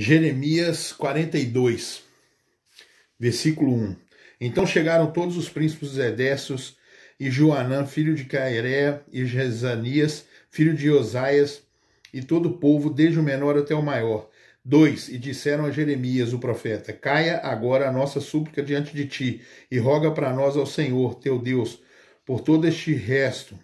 Jeremias 42, versículo 1. Então chegaram todos os príncipes dos e Joanã, filho de Cairé, e Jezanias, filho de Osaias, e todo o povo, desde o menor até o maior. 2. E disseram a Jeremias, o profeta: Caia agora a nossa súplica diante de ti, e roga para nós ao Senhor, teu Deus, por todo este resto,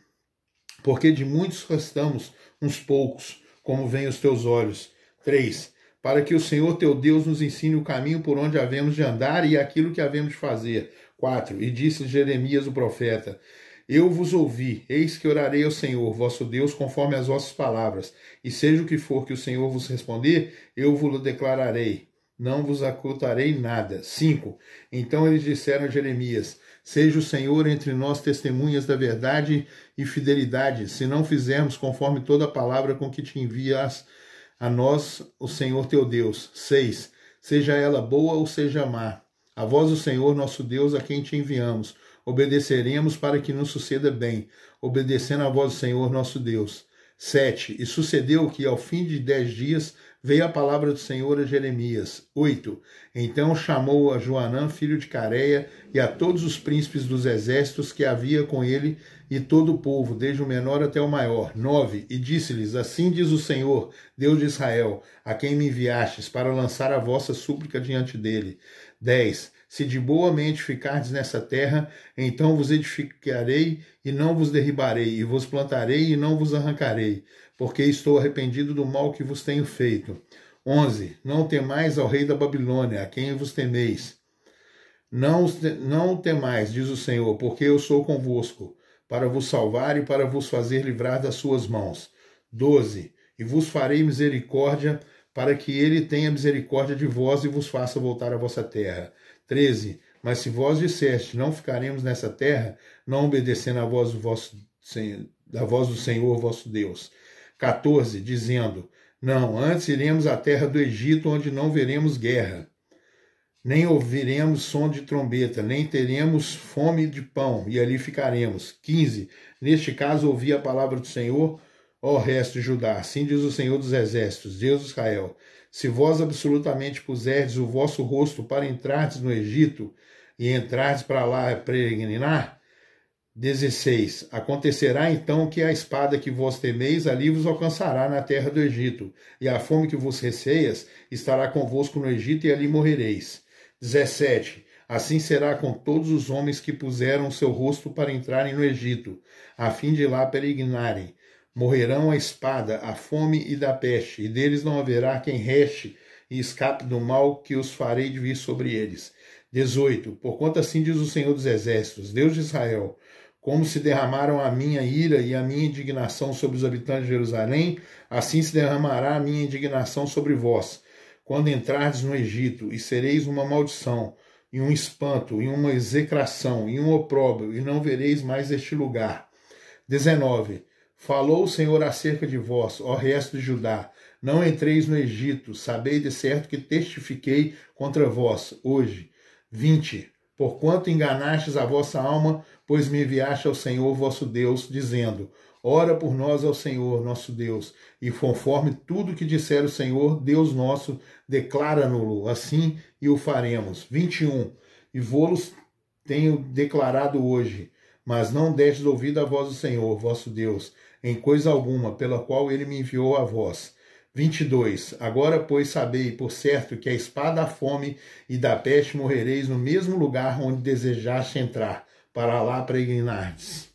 porque de muitos restamos uns poucos, como vêm os teus olhos. 3 para que o Senhor teu Deus nos ensine o caminho por onde havemos de andar e aquilo que havemos de fazer. 4. E disse Jeremias o profeta: Eu vos ouvi, eis que orarei ao Senhor, vosso Deus, conforme as vossas palavras, e seja o que for que o Senhor vos responder, eu vos declararei. Não vos ocultarei nada. 5. Então eles disseram a Jeremias: Seja o Senhor entre nós testemunhas da verdade e fidelidade, se não fizermos conforme toda a palavra com que te envias a nós, o Senhor teu Deus. 6. Seja ela boa ou seja má. A vós, o Senhor nosso Deus, a quem te enviamos. Obedeceremos para que nos suceda bem, obedecendo a vós, o Senhor nosso Deus. 7. E sucedeu que, ao fim de dez dias, veio a palavra do Senhor a Jeremias. 8. Então chamou a Joanã, filho de Careia, e a todos os príncipes dos exércitos que havia com ele, e todo o povo, desde o menor até o maior. 9. E disse-lhes: Assim diz o Senhor, Deus de Israel, a quem me enviastes, para lançar a vossa súplica diante dele. 10. Se de boa mente ficardes nessa terra, então vos edificarei e não vos derribarei, e vos plantarei e não vos arrancarei, porque estou arrependido do mal que vos tenho feito. 11. Não temais ao rei da Babilônia, a quem vos temeis. Não, não temais, diz o Senhor, porque eu sou convosco, para vos salvar e para vos fazer livrar das suas mãos. 12. E vos farei misericórdia, para que ele tenha misericórdia de vós e vos faça voltar à vossa terra. 13. Mas se vós disseste, não ficaremos nessa terra, não obedecendo à voz do, vosso, da voz do Senhor vosso Deus. 14. Dizendo, não, antes iremos à terra do Egito, onde não veremos guerra, nem ouviremos som de trombeta, nem teremos fome de pão, e ali ficaremos. 15. Neste caso, ouvi a palavra do Senhor, Ó resto de Judá, assim diz o Senhor dos Exércitos, Deus de Israel: se vós absolutamente puserdes o vosso rosto para entrardes no Egito e entrardes para lá peregrinar, 16. Acontecerá então que a espada que vós temeis ali vos alcançará na terra do Egito, e a fome que vos receias estará convosco no Egito, e ali morrereis. 17. Assim será com todos os homens que puseram o seu rosto para entrarem no Egito, a fim de lá peregrinarem. Morrerão a espada, a fome e da peste, e deles não haverá quem reste e escape do mal que os farei de vir sobre eles. 18. Porquanto assim diz o Senhor dos Exércitos, Deus de Israel, como se derramaram a minha ira e a minha indignação sobre os habitantes de Jerusalém, assim se derramará a minha indignação sobre vós, quando entrardes no Egito, e sereis uma maldição, e um espanto, e uma execração, e um opróbrio, e não vereis mais este lugar. 19. Falou o Senhor acerca de vós, ó resto de Judá: Não entreis no Egito, sabei de certo que testifiquei contra vós hoje. 20. Porquanto enganastes a vossa alma, pois me enviaste ao Senhor vosso Deus, dizendo: Ora por nós ao Senhor nosso Deus, e conforme tudo que disser o Senhor, Deus nosso, declara-no-lo, assim e o faremos. 21. E vou-los tenho declarado hoje, mas não destes ouvido a voz do Senhor, vosso Deus, em coisa alguma, pela qual ele me enviou a vós. 22. Agora, pois, sabei, por certo, que a espada da fome e da peste morrereis no mesmo lugar onde desejaste entrar, para lá peregrinardes.